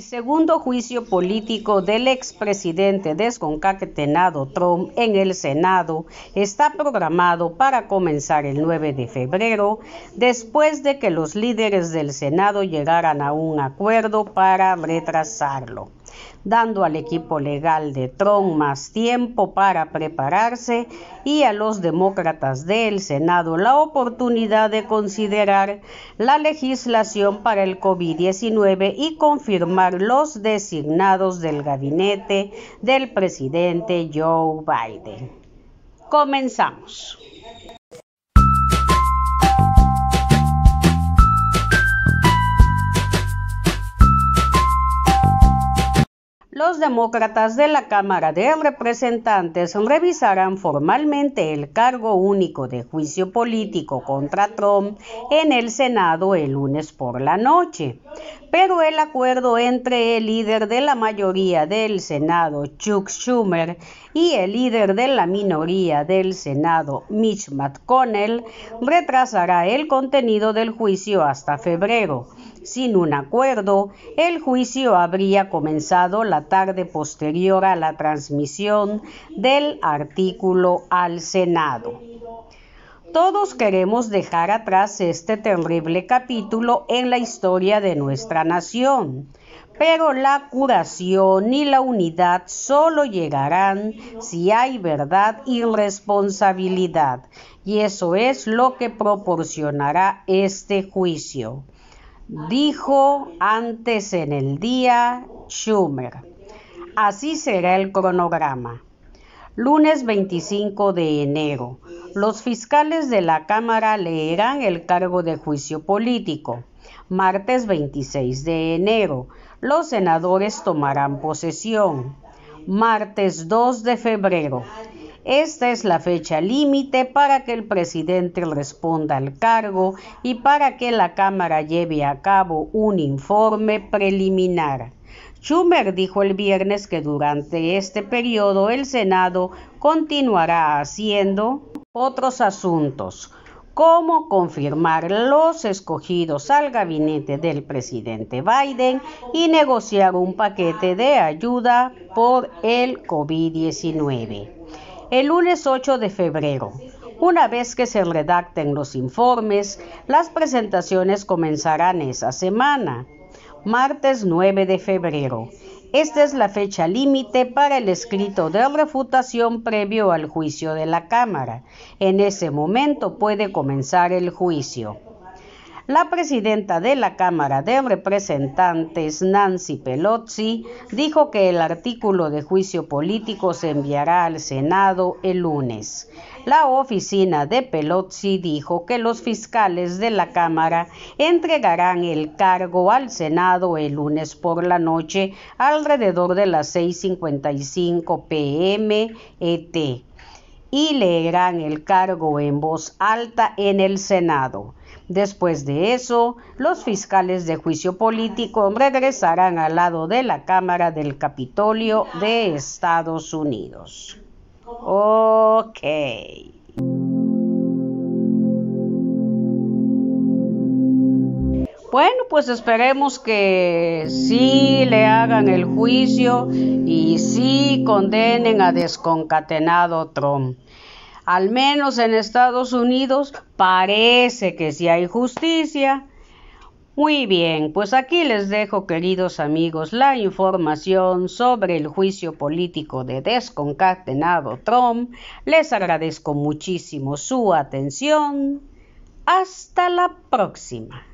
El segundo juicio político del expresidente desconcatenado Trump en el Senado está programado para comenzar el 9 de febrero, después de que los líderes del Senado llegaran a un acuerdo para retrasarlo dando al equipo legal de Trump más tiempo para prepararse y a los demócratas del Senado la oportunidad de considerar la legislación para el COVID-19 y confirmar los designados del gabinete del presidente Joe Biden. Comenzamos. demócratas de la Cámara de Representantes revisarán formalmente el cargo único de juicio político contra Trump en el Senado el lunes por la noche. Pero el acuerdo entre el líder de la mayoría del Senado, Chuck Schumer, y el líder de la minoría del Senado, Mitch McConnell, retrasará el contenido del juicio hasta febrero. Sin un acuerdo, el juicio habría comenzado la tarde posterior a la transmisión del artículo al Senado. Todos queremos dejar atrás este terrible capítulo en la historia de nuestra nación, pero la curación y la unidad solo llegarán si hay verdad y responsabilidad, y eso es lo que proporcionará este juicio dijo antes en el día Schumer. Así será el cronograma. Lunes 25 de enero. Los fiscales de la Cámara leerán el cargo de juicio político. Martes 26 de enero. Los senadores tomarán posesión. Martes 2 de febrero. Esta es la fecha límite para que el presidente responda al cargo y para que la Cámara lleve a cabo un informe preliminar. Schumer dijo el viernes que durante este periodo el Senado continuará haciendo otros asuntos, como confirmar los escogidos al gabinete del presidente Biden y negociar un paquete de ayuda por el COVID-19 el lunes 8 de febrero. Una vez que se redacten los informes, las presentaciones comenzarán esa semana, martes 9 de febrero. Esta es la fecha límite para el escrito de refutación previo al juicio de la Cámara. En ese momento puede comenzar el juicio. La presidenta de la Cámara de Representantes, Nancy Pelosi, dijo que el artículo de juicio político se enviará al Senado el lunes. La oficina de Pelosi dijo que los fiscales de la Cámara entregarán el cargo al Senado el lunes por la noche alrededor de las 6.55 pm ET y leerán el cargo en voz alta en el Senado. Después de eso, los fiscales de juicio político regresarán al lado de la Cámara del Capitolio de Estados Unidos. Ok. Bueno, pues esperemos que sí le hagan el juicio y sí condenen a desconcatenado Trump. Al menos en Estados Unidos parece que sí hay justicia. Muy bien, pues aquí les dejo, queridos amigos, la información sobre el juicio político de desconcatenado Trump. Les agradezco muchísimo su atención. Hasta la próxima.